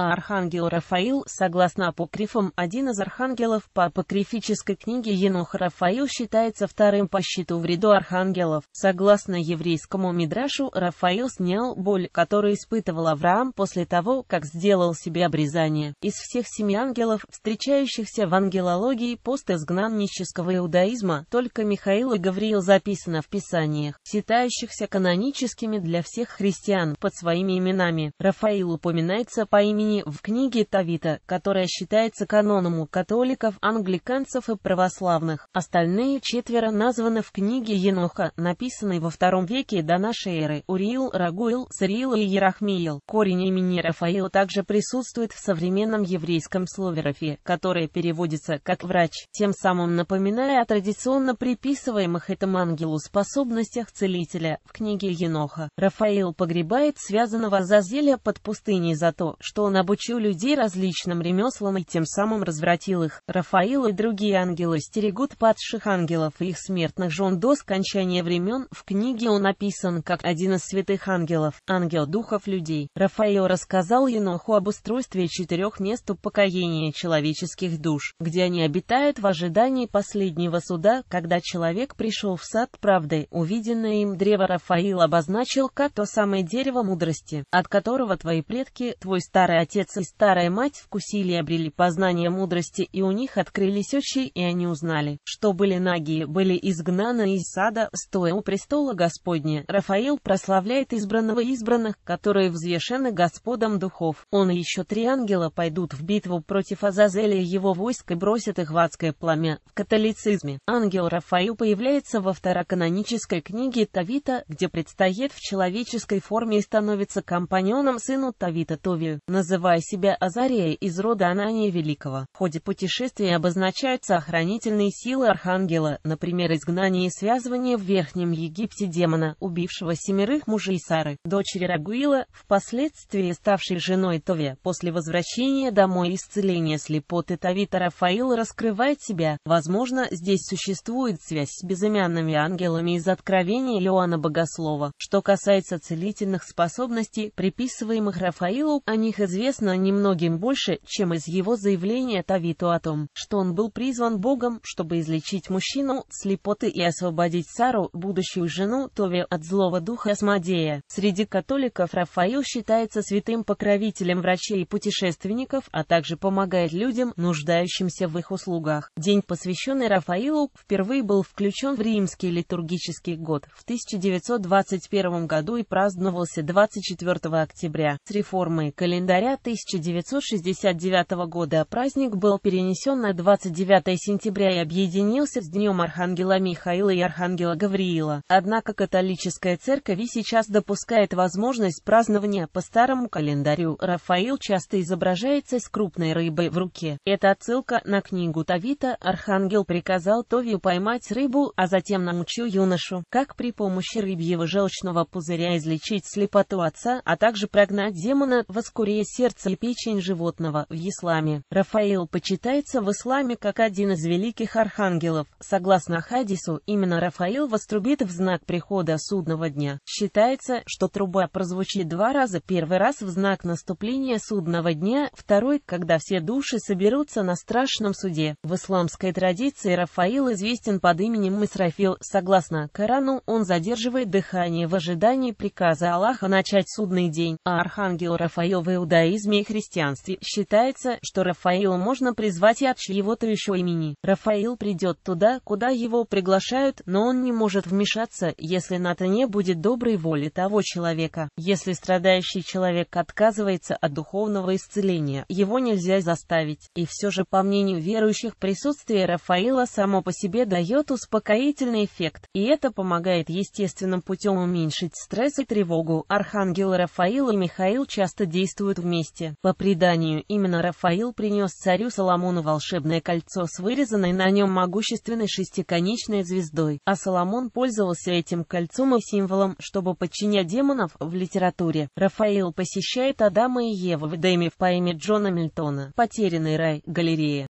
А архангел Рафаил, согласно апокрифам, один из архангелов по апокрифической книге Енох Рафаил считается вторым по счету в ряду архангелов. Согласно еврейскому мидрашу, Рафаил снял боль, которую испытывал Авраам после того, как сделал себе обрезание. Из всех семи ангелов, встречающихся в ангелологии пост-изгнаннического иудаизма, только Михаил и Гавриил записано в писаниях, считающихся каноническими для всех христиан под своими именами. Рафаил упоминается по имени Писании в книге Тавита, которая считается каноном у католиков, англиканцев и православных. Остальные четверо названы в книге Еноха, написанной во втором веке до нашей эры. Уриил, Рагуил, Сриил и Ерахмиил. Корень имени Рафаил также присутствует в современном еврейском слове Рафи, которое переводится как «врач», тем самым напоминая о традиционно приписываемых этому ангелу способностях целителя. В книге Еноха Рафаил погребает связанного Зазеля под пустыней за то, что он обучил людей различным ремеслам и тем самым развратил их. Рафаил и другие ангелы стерегут падших ангелов и их смертных жен до скончания времен. В книге он описан как один из святых ангелов, ангел духов людей. Рафаил рассказал Еноху об устройстве четырех мест упокоения человеческих душ, где они обитают в ожидании последнего суда, когда человек пришел в сад правды. Увиденное им древо Рафаил обозначил как то самое дерево мудрости, от которого твои предки, твой старый отец, отец и старая мать вкусили и обрели познание мудрости, и у них открылись очи, и они узнали, что были нагие, были изгнаны из сада, стоя у престола Господня. Рафаил прославляет избранного избранных, которые взвешены Господом духов. Он и еще три ангела пойдут в битву против Азазеля его войск и бросят их в адское пламя. В католицизме ангел Рафаил появляется во второканонической книге Тавита, где предстоит в человеческой форме и становится компаньоном сыну Тавита Товию. называется называя себя Азарией из рода Анания Великого. В ходе путешествия обозначаются охранительные силы Архангела, например, изгнание и связывание в Верхнем Египте демона, убившего семерых мужей Сары, дочери Рагуила, впоследствии ставшей женой Тове. После возвращения домой исцеления слепоты Тавита Рафаил раскрывает себя. Возможно, здесь существует связь с безымянными ангелами из откровения Иоанна Богослова. Что касается целительных способностей, приписываемых Рафаилу, о них известно известно немногим больше, чем из его заявления Тавиту о том, что он был призван Богом, чтобы излечить мужчину, слепоты и освободить Сару, будущую жену Тови, от злого духа Асмодея. Среди католиков Рафаил считается святым покровителем врачей и путешественников, а также помогает людям, нуждающимся в их услугах. День, посвященный Рафаилу, впервые был включен в римский литургический год в 1921 году и праздновался 24 октября. С реформой календаря января 1969 года праздник был перенесен на 29 сентября и объединился с Днем Архангела Михаила и Архангела Гавриила. Однако католическая церковь и сейчас допускает возможность празднования по старому календарю. Рафаил часто изображается с крупной рыбой в руке. Это отсылка на книгу Тавита «Архангел приказал Товию поймать рыбу, а затем научил юношу, как при помощи рыбьего желчного пузыря излечить слепоту отца, а также прогнать демона, воскурия сердце и печень животного в исламе. Рафаил почитается в исламе как один из великих архангелов. Согласно хадису, именно Рафаил вострубит в знак прихода судного дня. Считается, что труба прозвучит два раза. Первый раз в знак наступления судного дня, второй, когда все души соберутся на страшном суде. В исламской традиции Рафаил известен под именем Мисрафил Согласно Корану, он задерживает дыхание в ожидании приказа Аллаха начать судный день, а архангел Рафаил в Иудаи иудаизме и христианстве считается, что Рафаил можно призвать и от чьего-то еще имени. Рафаил придет туда, куда его приглашают, но он не может вмешаться, если на Натане будет доброй воли того человека. Если страдающий человек отказывается от духовного исцеления, его нельзя заставить. И все же, по мнению верующих, присутствие Рафаила само по себе дает успокоительный эффект, и это помогает естественным путем уменьшить стресс и тревогу. Архангел Рафаил и Михаил часто действуют вместе месте. По преданию, именно Рафаил принес царю Соломону волшебное кольцо с вырезанной на нем могущественной шестиконечной звездой, а Соломон пользовался этим кольцом и символом, чтобы подчинять демонов в литературе. Рафаил посещает Адама и Еву в Дэме в поэме Джона Мильтона «Потерянный рай», галерея.